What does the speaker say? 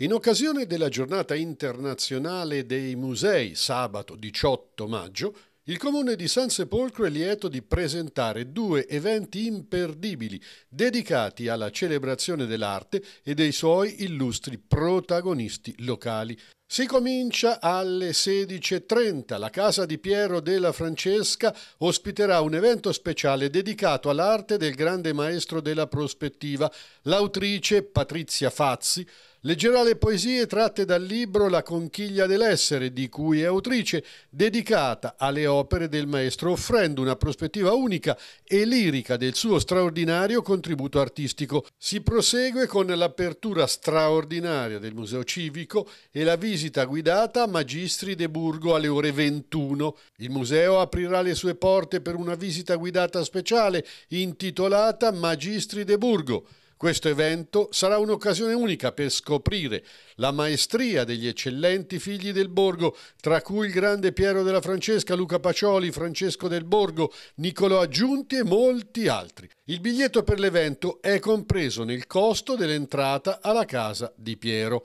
In occasione della giornata internazionale dei musei, sabato 18 maggio, il comune di San Sepolcro è lieto di presentare due eventi imperdibili dedicati alla celebrazione dell'arte e dei suoi illustri protagonisti locali. Si comincia alle 16.30. La casa di Piero della Francesca ospiterà un evento speciale dedicato all'arte del grande maestro della prospettiva. L'autrice Patrizia Fazzi Leggerà le poesie tratte dal libro La conchiglia dell'essere, di cui è autrice, dedicata alle opere del maestro, offrendo una prospettiva unica e lirica del suo straordinario contributo artistico. Si prosegue con l'apertura straordinaria del Museo Civico e la visita guidata a Magistri de Burgo alle ore 21. Il museo aprirà le sue porte per una visita guidata speciale intitolata Magistri de Burgo. Questo evento sarà un'occasione unica per scoprire la maestria degli eccellenti figli del Borgo, tra cui il grande Piero della Francesca, Luca Pacioli, Francesco del Borgo, Niccolò Aggiunti e molti altri. Il biglietto per l'evento è compreso nel costo dell'entrata alla casa di Piero.